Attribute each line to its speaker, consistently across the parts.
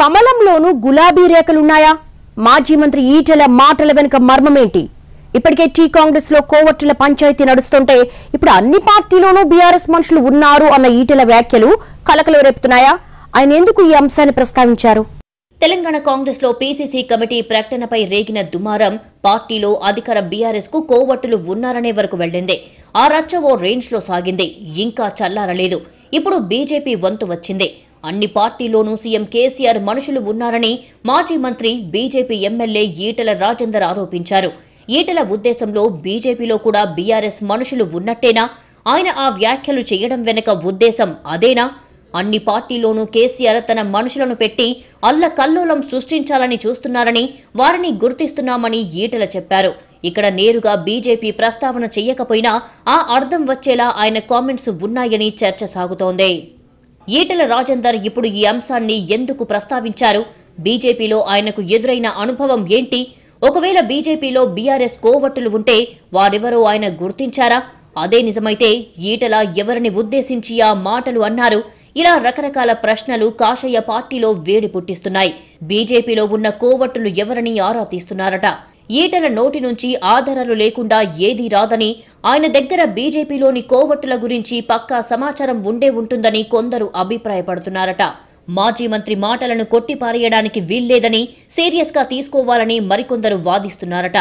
Speaker 1: కమలంలోనూ గులాబీ రేఖలున్నాయా మాజీ మంత్రి ఈటెల మాటల వెనుక మర్మమేంటి ఇప్పటికే టీ కాంగ్రెస్ లో కోవట్టుల పంచాయతీ నడుస్తుంటే ఇప్పుడు అన్ని పార్టీలోనూ బీఆర్ఎస్ మనుషులు ఉన్నారు అన్న ఈటెల వ్యాఖ్యలు కలకలు రేపుతున్నాయా ఆయన ఎందుకు ఈ అంశాన్ని ప్రస్తావించారు తెలంగాణ కాంగ్రెస్ లో పీసీసీ కమిటీ ప్రకటనపై రేగిన దుమారం పార్టీలో అధికార బీఆర్ఎస్ కు కోవట్టులు ఉన్నారనే వరకు వెళ్లింది ఆ రచ్చ ఓ రేంజ్ లో సాగింది ఇంకా చల్లారలేదు ఇప్పుడు బీజేపీ వంతు వచ్చింది అన్ని పార్టీలోనూ సీఎం కేసీఆర్ మనుషులు ఉన్నారని మాజీ మంత్రి బీజేపీ ఎమ్మెల్యే ఈటల రాజేందర్ ఆరోపించారు ఈటల ఉద్దేశంలో బీజేపీలో కూడా బీఆర్ఎస్ మనుషులు ఉన్నట్టేనా ఆయన ఆ వ్యాఖ్యలు చేయడం వెనుక ఉద్దేశం అదేనా అన్ని పార్టీలోనూ కేసీఆర్ తన మనుషులను పెట్టి అల్లకల్లోలం సృష్టించాలని చూస్తున్నారని వారిని గుర్తిస్తున్నామని ఈటల చెప్పారు ఇక్కడ నేరుగా బీజేపీ ప్రస్తావన చేయకపోయినా ఆ అర్థం వచ్చేలా ఆయన కామెంట్స్ ఉన్నాయని చర్చ సాగుతోంది ఈటల రాజేందర్ ఇప్పుడు ఈ అంశాన్ని ఎందుకు ప్రస్తావించారు బీజేపీలో ఆయనకు ఎదురైన అనుభవం ఏంటి ఒకవేళ బీజేపీలో బీఆర్ఎస్ కోవట్టులు ఉంటే వారెవరో ఆయన గుర్తించారా అదే నిజమైతే ఈటల ఎవరిని ఉద్దేశించి ఆ మాటలు అన్నారు ఇలా రకరకాల ప్రశ్నలు కాషయ్య పార్టీలో వేడి పుట్టిస్తున్నాయి బీజేపీలో ఉన్న కోవట్టులు ఎవరిని ఆరా తీస్తున్నారట ఈటల నోటి నుంచి ఆధారాలు లేకుండా ఏదీ రాదని ఆయన దగ్గర బీజేపీలోని కోవట్టుల గురించి పక్కా సమాచారం ఉండే ఉంటుందని కొందరు అభిప్రాయపడుతున్నారట మాజీ మంత్రి మాటలను కొట్టిపారేయడానికి వీల్లేదని సీరియస్గా తీసుకోవాలని మరికొందరు వాదిస్తున్నారట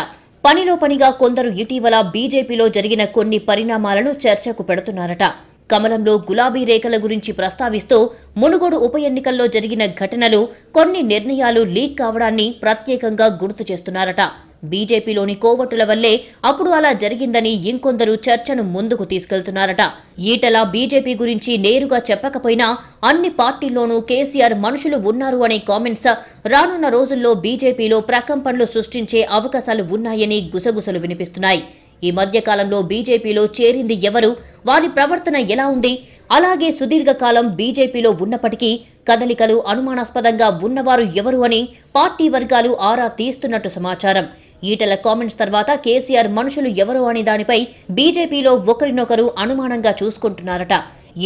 Speaker 1: పనిలో పనిగా కొందరు ఇటీవల బీజేపీలో జరిగిన కొన్ని పరిణామాలను చర్చకు పెడుతున్నారట కమలంలో గులాబీ రేఖల గురించి ప్రస్తావిస్తూ మునుగోడు ఉప ఎన్నికల్లో జరిగిన ఘటనలు కొన్ని నిర్ణయాలు లీక్ కావడాన్ని ప్రత్యేకంగా గుర్తు చేస్తున్నారట బీజేపీలోని కోవట్టుల వల్లే అప్పుడు అలా జరిగిందని ఇంకొందరు చర్చను ముందుకు తీసుకెళ్తున్నారట ఈటల బీజేపీ గురించి నేరుగా చెప్పకపోయినా అన్ని పార్టీల్లోనూ కేసీఆర్ మనుషులు ఉన్నారు అనే కామెంట్స్ రానున్న రోజుల్లో బీజేపీలో ప్రకంపనలు సృష్టించే అవకాశాలు ఉన్నాయని గుసగుసలు వినిపిస్తున్నాయి ఈ మధ్యకాలంలో బీజేపీలో చేరింది ఎవరు వారి ప్రవర్తన ఎలా ఉంది అలాగే సుదీర్ఘకాలం బీజేపీలో ఉన్నప్పటికీ కదలికలు అనుమానాస్పదంగా ఉన్నవారు ఎవరు అని పార్టీ వర్గాలు ఆరా తీస్తున్నట్టు సమాచారం ఈటల కామెంట్స్ తర్వాత కేసీఆర్ మనుషులు ఎవరు అనే దానిపై బీజేపీలో ఒకరినొకరు అనుమానంగా చూసుకుంటున్నారట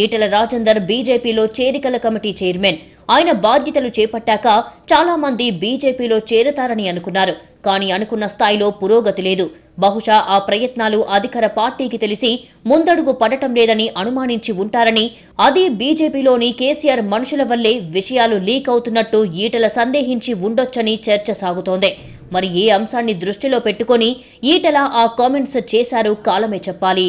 Speaker 1: ఈటల రాజేందర్ బీజేపీలో చేరికల కమిటీ చైర్మన్ ఆయన బాధ్యతలు చేపట్టాక చాలా మంది బీజేపీలో చేరతారని అనుకున్నారు కానీ అనుకున్న స్థాయిలో పురోగతి లేదు బహుశా ఆ ప్రయత్నాలు అధికార పార్టీకి తెలిసి ముందడుగు పడటం లేదని అనుమానించి ఉంటారని అది బీజేపీలోని కేసీఆర్ మనుషుల వల్లే విషయాలు లీక్ అవుతున్నట్టు ఈటల సందేహించి ఉండొచ్చని చర్చ సాగుతోంది మరి ఏ అంశాన్ని దృష్టిలో పెట్టుకొని ఈటల ఆ కామెంట్స్ చేశారు కాలమే చెప్పాలి